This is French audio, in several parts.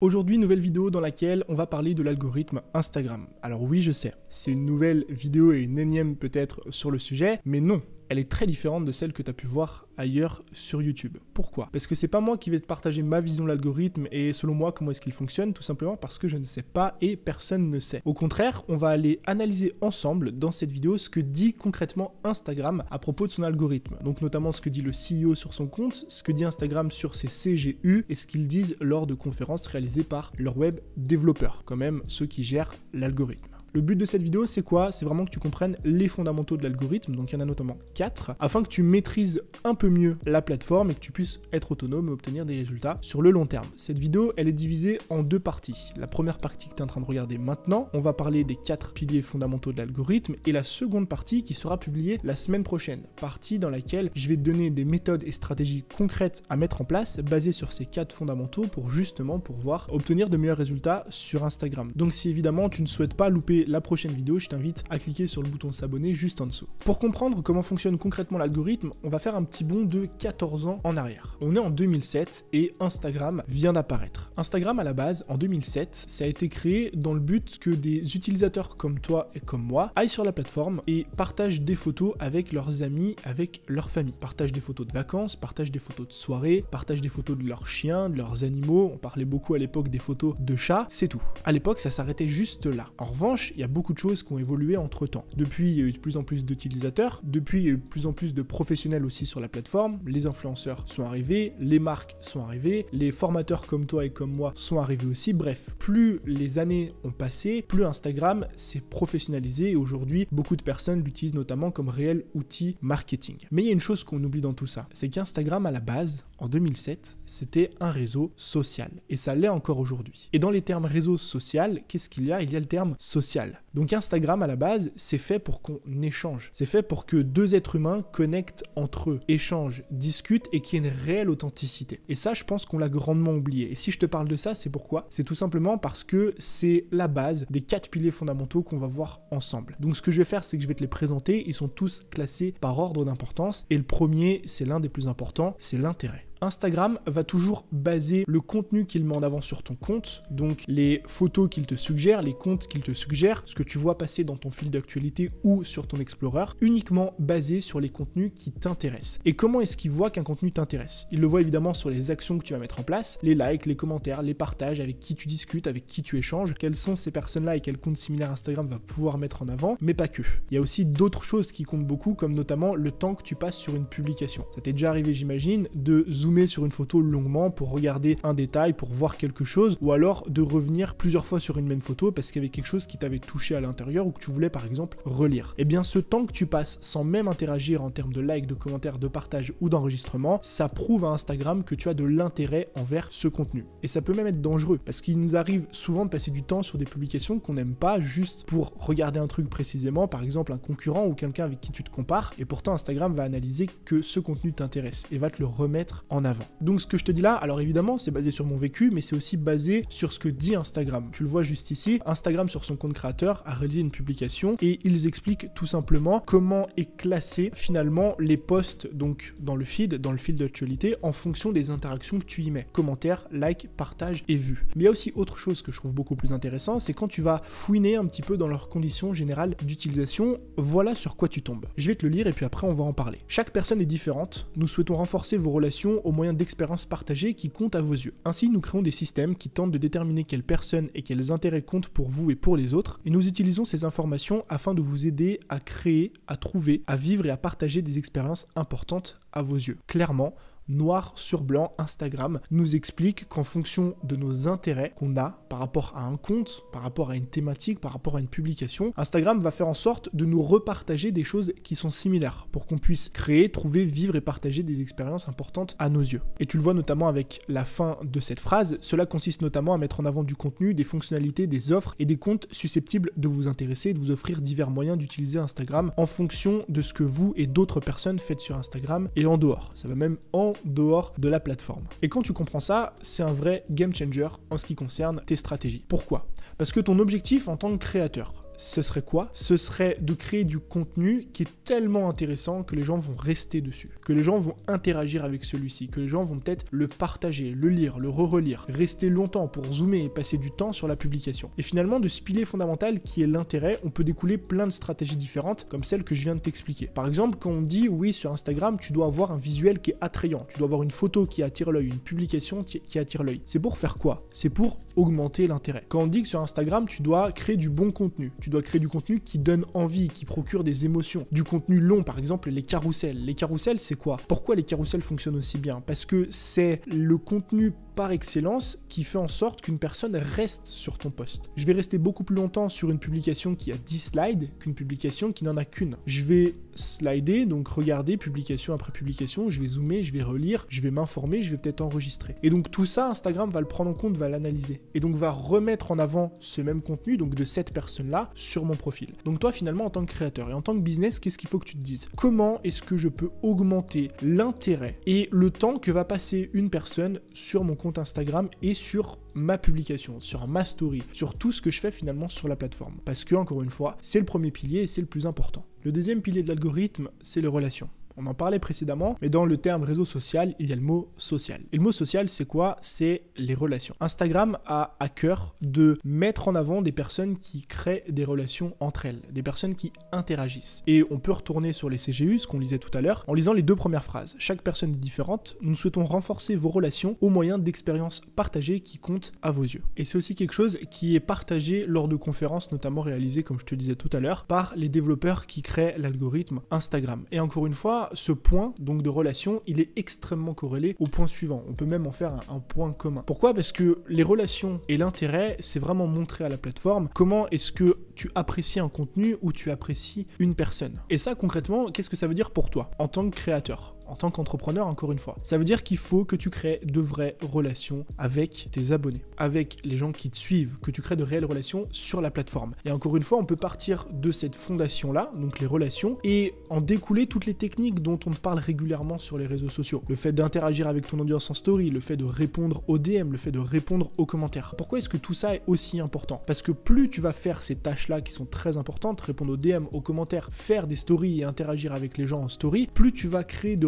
Aujourd'hui, nouvelle vidéo dans laquelle on va parler de l'algorithme Instagram. Alors oui, je sais, c'est une nouvelle vidéo et une énième peut-être sur le sujet, mais non, elle est très différente de celle que tu as pu voir ailleurs sur YouTube. Pourquoi Parce que c'est pas moi qui vais te partager ma vision de l'algorithme et selon moi comment est-ce qu'il fonctionne, tout simplement parce que je ne sais pas et personne ne sait. Au contraire, on va aller analyser ensemble dans cette vidéo ce que dit concrètement Instagram à propos de son algorithme. Donc notamment ce que dit le CEO sur son compte, ce que dit Instagram sur ses CGU et ce qu'ils disent lors de conférences réalisées par leur web développeurs, quand même ceux qui gèrent l'algorithme. Le but de cette vidéo, c'est quoi C'est vraiment que tu comprennes les fondamentaux de l'algorithme, donc il y en a notamment 4, afin que tu maîtrises un peu mieux la plateforme et que tu puisses être autonome et obtenir des résultats sur le long terme. Cette vidéo, elle est divisée en deux parties. La première partie que tu es en train de regarder maintenant, on va parler des 4 piliers fondamentaux de l'algorithme, et la seconde partie qui sera publiée la semaine prochaine, partie dans laquelle je vais te donner des méthodes et stratégies concrètes à mettre en place basées sur ces 4 fondamentaux pour justement pouvoir obtenir de meilleurs résultats sur Instagram. Donc si évidemment tu ne souhaites pas louper la prochaine vidéo, je t'invite à cliquer sur le bouton s'abonner juste en dessous. Pour comprendre comment fonctionne concrètement l'algorithme, on va faire un petit bond de 14 ans en arrière. On est en 2007 et Instagram vient d'apparaître. Instagram à la base, en 2007, ça a été créé dans le but que des utilisateurs comme toi et comme moi aillent sur la plateforme et partagent des photos avec leurs amis, avec leur famille. Partagent des photos de vacances, partagent des photos de soirée, partagent des photos de leurs chiens, de leurs animaux. On parlait beaucoup à l'époque des photos de chats, c'est tout. À l'époque, ça s'arrêtait juste là. En revanche, il y a beaucoup de choses qui ont évolué entre temps. Depuis, il y a eu de plus en plus d'utilisateurs, depuis, il y a eu de plus en plus de professionnels aussi sur la plateforme, les influenceurs sont arrivés, les marques sont arrivées, les formateurs comme toi et comme moi sont arrivés aussi. Bref, plus les années ont passé, plus Instagram s'est professionnalisé et aujourd'hui, beaucoup de personnes l'utilisent notamment comme réel outil marketing. Mais il y a une chose qu'on oublie dans tout ça, c'est qu'Instagram à la base, en 2007, c'était un réseau social. Et ça l'est encore aujourd'hui. Et dans les termes réseau social, qu'est-ce qu'il y a Il y a le terme social. Donc Instagram, à la base, c'est fait pour qu'on échange. C'est fait pour que deux êtres humains connectent entre eux, échangent, discutent et qu'il y ait une réelle authenticité. Et ça, je pense qu'on l'a grandement oublié. Et si je te parle de ça, c'est pourquoi C'est tout simplement parce que c'est la base des quatre piliers fondamentaux qu'on va voir ensemble. Donc ce que je vais faire, c'est que je vais te les présenter. Ils sont tous classés par ordre d'importance. Et le premier, c'est l'un des plus importants, c'est l'intérêt. Instagram va toujours baser le contenu qu'il met en avant sur ton compte, donc les photos qu'il te suggère, les comptes qu'il te suggère, ce que tu vois passer dans ton fil d'actualité ou sur ton Explorer, uniquement basé sur les contenus qui t'intéressent. Et comment est-ce qu'il voit qu'un contenu t'intéresse Il le voit évidemment sur les actions que tu vas mettre en place, les likes, les commentaires, les partages, avec qui tu discutes, avec qui tu échanges, quelles sont ces personnes-là et quels comptes similaires Instagram va pouvoir mettre en avant, mais pas que. Il y a aussi d'autres choses qui comptent beaucoup, comme notamment le temps que tu passes sur une publication. Ça t'est déjà arrivé, j'imagine, de zoomer zoomer sur une photo longuement pour regarder un détail, pour voir quelque chose, ou alors de revenir plusieurs fois sur une même photo parce qu'il y avait quelque chose qui t'avait touché à l'intérieur ou que tu voulais par exemple relire. Et eh bien ce temps que tu passes sans même interagir en termes de like de commentaires, de partage ou d'enregistrement, ça prouve à Instagram que tu as de l'intérêt envers ce contenu. Et ça peut même être dangereux parce qu'il nous arrive souvent de passer du temps sur des publications qu'on n'aime pas juste pour regarder un truc précisément, par exemple un concurrent ou quelqu'un avec qui tu te compares, et pourtant Instagram va analyser que ce contenu t'intéresse et va te le remettre en avant. Donc ce que je te dis là, alors évidemment, c'est basé sur mon vécu, mais c'est aussi basé sur ce que dit Instagram. Tu le vois juste ici, Instagram sur son compte créateur a réalisé une publication et ils expliquent tout simplement comment est classé finalement les posts donc dans le feed, dans le fil d'actualité, en fonction des interactions que tu y mets. Commentaires, likes, partages et vues. Mais il y a aussi autre chose que je trouve beaucoup plus intéressant, c'est quand tu vas fouiner un petit peu dans leurs conditions générales d'utilisation, voilà sur quoi tu tombes. Je vais te le lire et puis après on va en parler. Chaque personne est différente, nous souhaitons renforcer vos relations au moyen d'expériences partagées qui comptent à vos yeux. Ainsi, nous créons des systèmes qui tentent de déterminer quelles personnes et quels intérêts comptent pour vous et pour les autres, et nous utilisons ces informations afin de vous aider à créer, à trouver, à vivre et à partager des expériences importantes à vos yeux. Clairement, noir sur blanc, Instagram nous explique qu'en fonction de nos intérêts qu'on a par rapport à un compte, par rapport à une thématique, par rapport à une publication, Instagram va faire en sorte de nous repartager des choses qui sont similaires pour qu'on puisse créer, trouver, vivre et partager des expériences importantes à nos yeux. Et tu le vois notamment avec la fin de cette phrase, cela consiste notamment à mettre en avant du contenu, des fonctionnalités, des offres et des comptes susceptibles de vous intéresser de vous offrir divers moyens d'utiliser Instagram en fonction de ce que vous et d'autres personnes faites sur Instagram et en dehors. Ça va même en dehors de la plateforme. Et quand tu comprends ça, c'est un vrai game changer en ce qui concerne tes stratégies. Pourquoi Parce que ton objectif en tant que créateur, ce serait quoi Ce serait de créer du contenu qui est tellement intéressant que les gens vont rester dessus, que les gens vont interagir avec celui-ci, que les gens vont peut-être le partager, le lire, le re-relire, rester longtemps pour zoomer et passer du temps sur la publication. Et finalement, de ce pilier fondamental qui est l'intérêt, on peut découler plein de stratégies différentes comme celle que je viens de t'expliquer. Par exemple, quand on dit oui sur Instagram, tu dois avoir un visuel qui est attrayant, tu dois avoir une photo qui attire l'œil, une publication qui attire l'œil. C'est pour faire quoi C'est pour augmenter l'intérêt. Quand on dit que sur Instagram, tu dois créer du bon contenu, dois créer du contenu qui donne envie, qui procure des émotions. Du contenu long, par exemple, les carousels. Les carousels, c'est quoi Pourquoi les carousels fonctionnent aussi bien Parce que c'est le contenu par excellence qui fait en sorte qu'une personne reste sur ton poste. Je vais rester beaucoup plus longtemps sur une publication qui a 10 slides qu'une publication qui n'en a qu'une. Je vais slider, donc regarder publication après publication, je vais zoomer, je vais relire, je vais m'informer, je vais peut-être enregistrer. Et donc tout ça, Instagram va le prendre en compte, va l'analyser. Et donc va remettre en avant ce même contenu, donc de cette personne-là, sur mon profil. Donc toi finalement en tant que créateur et en tant que business, qu'est-ce qu'il faut que tu te dises Comment est-ce que je peux augmenter l'intérêt et le temps que va passer une personne sur mon compte Instagram et sur ma publication, sur ma story, sur tout ce que je fais finalement sur la plateforme. Parce que, encore une fois, c'est le premier pilier et c'est le plus important. Le deuxième pilier de l'algorithme, c'est les relations. On en parlait précédemment, mais dans le terme réseau social, il y a le mot social. Et le mot social, c'est quoi C'est les relations. Instagram a à cœur de mettre en avant des personnes qui créent des relations entre elles, des personnes qui interagissent. Et on peut retourner sur les CGU, ce qu'on lisait tout à l'heure, en lisant les deux premières phrases. Chaque personne est différente, nous souhaitons renforcer vos relations au moyen d'expériences partagées qui comptent à vos yeux. Et c'est aussi quelque chose qui est partagé lors de conférences, notamment réalisées, comme je te disais tout à l'heure, par les développeurs qui créent l'algorithme Instagram. Et encore une fois, ce point donc de relation, il est extrêmement corrélé au point suivant. On peut même en faire un, un point commun. Pourquoi Parce que les relations et l'intérêt, c'est vraiment montrer à la plateforme comment est-ce que tu apprécies un contenu ou tu apprécies une personne. Et ça, concrètement, qu'est-ce que ça veut dire pour toi en tant que créateur en tant qu'entrepreneur, encore une fois. Ça veut dire qu'il faut que tu crées de vraies relations avec tes abonnés, avec les gens qui te suivent, que tu crées de réelles relations sur la plateforme. Et encore une fois, on peut partir de cette fondation-là, donc les relations, et en découler toutes les techniques dont on parle régulièrement sur les réseaux sociaux. Le fait d'interagir avec ton audience en story, le fait de répondre aux DM, le fait de répondre aux commentaires. Pourquoi est-ce que tout ça est aussi important Parce que plus tu vas faire ces tâches-là qui sont très importantes, répondre aux DM, aux commentaires, faire des stories et interagir avec les gens en story, plus tu vas créer de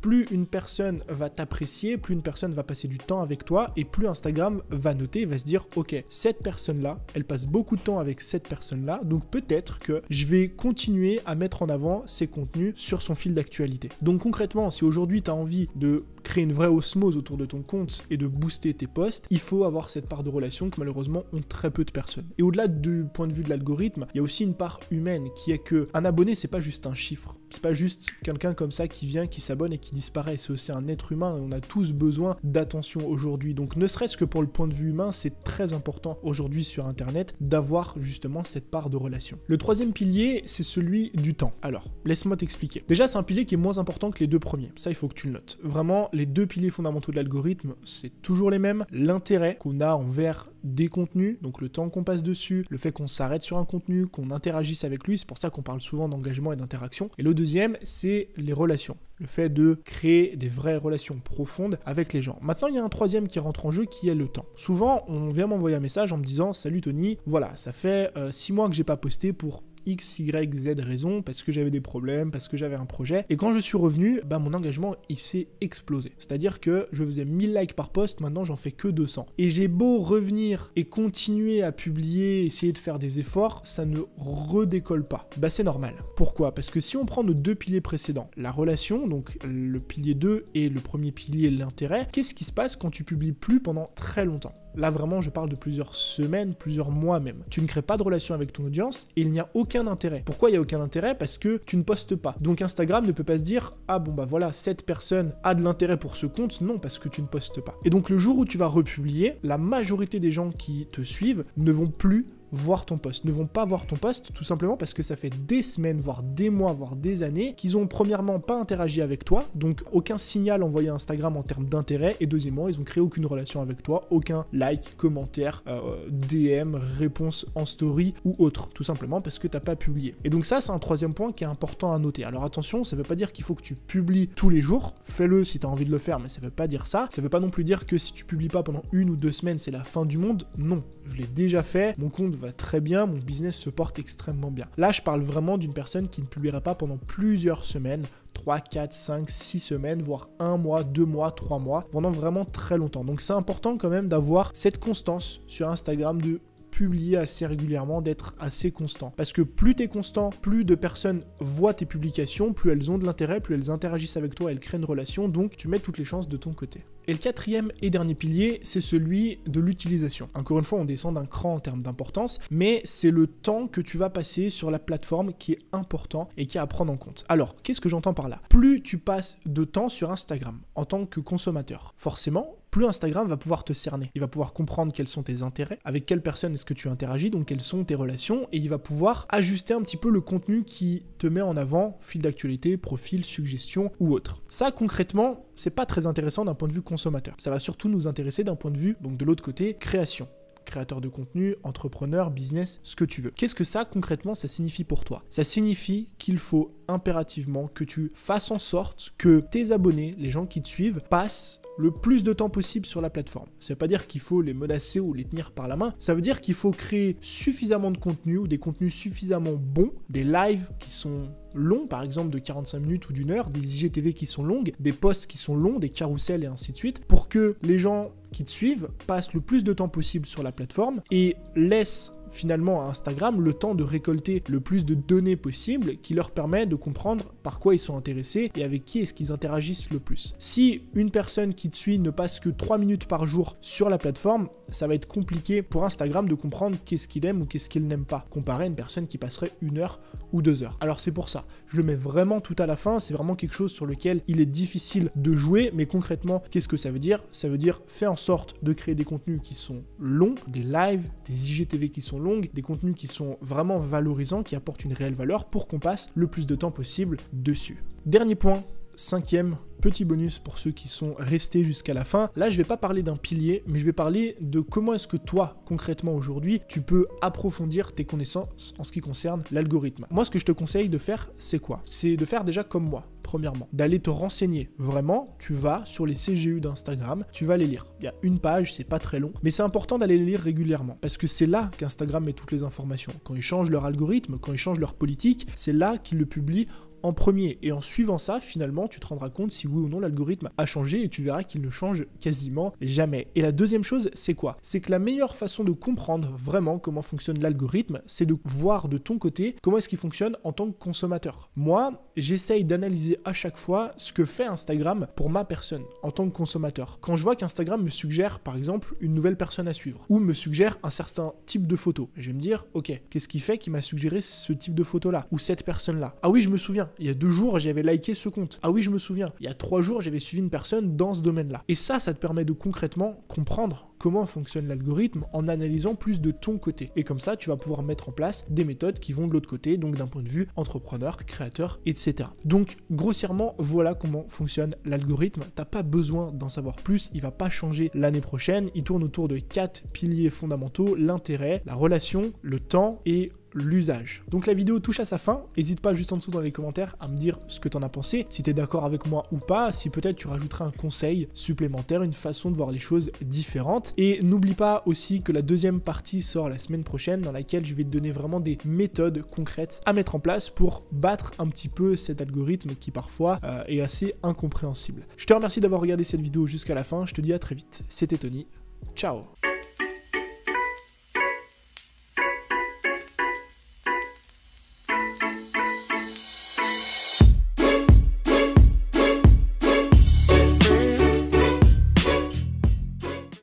plus une personne va t'apprécier, plus une personne va passer du temps avec toi et plus Instagram va noter, va se dire ok, cette personne-là, elle passe beaucoup de temps avec cette personne-là, donc peut-être que je vais continuer à mettre en avant ses contenus sur son fil d'actualité. Donc concrètement, si aujourd'hui tu as envie de créer une vraie osmose autour de ton compte et de booster tes posts, il faut avoir cette part de relation que malheureusement ont très peu de personnes. Et au-delà du point de vue de l'algorithme, il y a aussi une part humaine qui est que un abonné, c'est pas juste un chiffre. C'est pas juste quelqu'un comme ça qui vient, qui s'abonne et qui disparaît. C'est aussi un être humain et on a tous besoin d'attention aujourd'hui. Donc ne serait-ce que pour le point de vue humain, c'est très important aujourd'hui sur Internet d'avoir justement cette part de relation. Le troisième pilier, c'est celui du temps. Alors, laisse-moi t'expliquer. Déjà, c'est un pilier qui est moins important que les deux premiers. Ça, il faut que tu le notes. Vraiment, les deux piliers fondamentaux de l'algorithme, c'est toujours les mêmes. L'intérêt qu'on a envers des contenus, donc le temps qu'on passe dessus, le fait qu'on s'arrête sur un contenu, qu'on interagisse avec lui, c'est pour ça qu'on parle souvent d'engagement et d'interaction. Et le deuxième, c'est les relations, le fait de créer des vraies relations profondes avec les gens. Maintenant, il y a un troisième qui rentre en jeu qui est le temps. Souvent, on vient m'envoyer un message en me disant Salut Tony, voilà, ça fait euh, six mois que j'ai pas posté pour X, Y, Z raison parce que j'avais des problèmes, parce que j'avais un projet. Et quand je suis revenu, bah, mon engagement, il s'est explosé. C'est-à-dire que je faisais 1000 likes par post, maintenant j'en fais que 200. Et j'ai beau revenir et continuer à publier, essayer de faire des efforts, ça ne redécolle pas. Bah c'est normal. Pourquoi Parce que si on prend nos deux piliers précédents, la relation, donc le pilier 2 et le premier pilier l'intérêt, qu'est-ce qui se passe quand tu publies plus pendant très longtemps Là vraiment, je parle de plusieurs semaines, plusieurs mois même. Tu ne crées pas de relation avec ton audience et il n'y a aucun intérêt. Pourquoi il n'y a aucun intérêt Parce que tu ne postes pas. Donc Instagram ne peut pas se dire ah bon bah voilà cette personne a de l'intérêt pour ce compte. Non parce que tu ne postes pas. Et donc le jour où tu vas republier, la majorité des gens qui te suivent ne vont plus voir ton poste, ne vont pas voir ton poste tout simplement parce que ça fait des semaines, voire des mois, voire des années qu'ils ont premièrement pas interagi avec toi, donc aucun signal envoyé à Instagram en termes d'intérêt, et deuxièmement, ils ont créé aucune relation avec toi, aucun like, commentaire, euh, DM, réponse en story ou autre, tout simplement parce que t'as pas publié. Et donc ça, c'est un troisième point qui est important à noter. Alors attention, ça veut pas dire qu'il faut que tu publies tous les jours, fais-le si tu as envie de le faire, mais ça veut pas dire ça. Ça veut pas non plus dire que si tu publies pas pendant une ou deux semaines, c'est la fin du monde. Non, je l'ai déjà fait, mon compte va très bien, mon business se porte extrêmement bien. Là, je parle vraiment d'une personne qui ne publierait pas pendant plusieurs semaines, 3, 4, 5, 6 semaines, voire 1 mois, 2 mois, 3 mois, pendant vraiment très longtemps. Donc c'est important quand même d'avoir cette constance sur Instagram de publier assez régulièrement, d'être assez constant. Parce que plus tu es constant, plus de personnes voient tes publications, plus elles ont de l'intérêt, plus elles interagissent avec toi, elles créent une relation, donc tu mets toutes les chances de ton côté. Et le quatrième et dernier pilier, c'est celui de l'utilisation. Encore une fois, on descend d'un cran en termes d'importance, mais c'est le temps que tu vas passer sur la plateforme qui est important et qui est à prendre en compte. Alors, qu'est-ce que j'entends par là Plus tu passes de temps sur Instagram en tant que consommateur, forcément, plus Instagram va pouvoir te cerner. Il va pouvoir comprendre quels sont tes intérêts, avec quelles personne est-ce que tu interagis, donc quelles sont tes relations, et il va pouvoir ajuster un petit peu le contenu qui te met en avant, fil d'actualité, profil, suggestion ou autre. Ça concrètement, c'est pas très intéressant d'un point de vue consommateur. Ça va surtout nous intéresser d'un point de vue, donc de l'autre côté, création créateur de contenu, entrepreneur, business, ce que tu veux. Qu'est-ce que ça concrètement ça signifie pour toi Ça signifie qu'il faut impérativement que tu fasses en sorte que tes abonnés, les gens qui te suivent, passent le plus de temps possible sur la plateforme. Ça veut pas dire qu'il faut les menacer ou les tenir par la main, ça veut dire qu'il faut créer suffisamment de contenu ou des contenus suffisamment bons, des lives qui sont longs, par exemple de 45 minutes ou d'une heure, des IGTV qui sont longues, des posts qui sont longs, des carousels et ainsi de suite, pour que les gens qui te suivent passent le plus de temps possible sur la plateforme et laissent finalement à Instagram le temps de récolter le plus de données possible qui leur permet de comprendre par quoi ils sont intéressés et avec qui est-ce qu'ils interagissent le plus. Si une personne qui te suit ne passe que trois minutes par jour sur la plateforme, ça va être compliqué pour Instagram de comprendre qu'est-ce qu'il aime ou qu'est-ce qu'il n'aime pas, comparé à une personne qui passerait une heure ou deux heures. Alors c'est pour ça, je le mets vraiment tout à la fin, c'est vraiment quelque chose sur lequel il est difficile de jouer, mais concrètement, qu'est-ce que ça veut dire Ça veut dire faire en sorte de créer des contenus qui sont longs, des lives, des IGTV qui sont longs, des contenus qui sont vraiment valorisants, qui apportent une réelle valeur pour qu'on passe le plus de temps possible dessus. Dernier point cinquième petit bonus pour ceux qui sont restés jusqu'à la fin. Là, je vais pas parler d'un pilier, mais je vais parler de comment est-ce que toi, concrètement aujourd'hui, tu peux approfondir tes connaissances en ce qui concerne l'algorithme. Moi, ce que je te conseille de faire, c'est quoi C'est de faire déjà comme moi premièrement, d'aller te renseigner. Vraiment, tu vas sur les CGU d'Instagram, tu vas les lire. Il y a une page, c'est pas très long, mais c'est important d'aller les lire régulièrement parce que c'est là qu'Instagram met toutes les informations. Quand ils changent leur algorithme, quand ils changent leur politique, c'est là qu'ils le publient en premier. Et en suivant ça, finalement, tu te rendras compte si oui ou non l'algorithme a changé et tu verras qu'il ne change quasiment jamais. Et la deuxième chose, c'est quoi C'est que la meilleure façon de comprendre vraiment comment fonctionne l'algorithme, c'est de voir de ton côté comment est-ce qu'il fonctionne en tant que consommateur. Moi, j'essaye d'analyser à chaque fois ce que fait Instagram pour ma personne en tant que consommateur. Quand je vois qu'Instagram me suggère par exemple une nouvelle personne à suivre ou me suggère un certain type de photo, je vais me dire ok, qu'est-ce qui fait qu'il m'a suggéré ce type de photo là ou cette personne là Ah oui, je me souviens, il y a deux jours, j'avais liké ce compte. Ah oui, je me souviens, il y a trois jours, j'avais suivi une personne dans ce domaine-là. Et ça, ça te permet de concrètement comprendre comment fonctionne l'algorithme en analysant plus de ton côté. Et comme ça, tu vas pouvoir mettre en place des méthodes qui vont de l'autre côté, donc d'un point de vue entrepreneur, créateur, etc. Donc grossièrement, voilà comment fonctionne l'algorithme. T'as pas besoin d'en savoir plus, il va pas changer l'année prochaine. Il tourne autour de quatre piliers fondamentaux l'intérêt, la relation, le temps et l'usage. Donc la vidéo touche à sa fin. N'hésite pas juste en dessous dans les commentaires à me dire ce que tu en as pensé, si tu es d'accord avec moi ou pas, si peut-être tu rajouteras un conseil supplémentaire, une façon de voir les choses différentes. Et n'oublie pas aussi que la deuxième partie sort la semaine prochaine dans laquelle je vais te donner vraiment des méthodes concrètes à mettre en place pour battre un petit peu cet algorithme qui parfois euh, est assez incompréhensible. Je te remercie d'avoir regardé cette vidéo jusqu'à la fin, je te dis à très vite. C'était Tony, ciao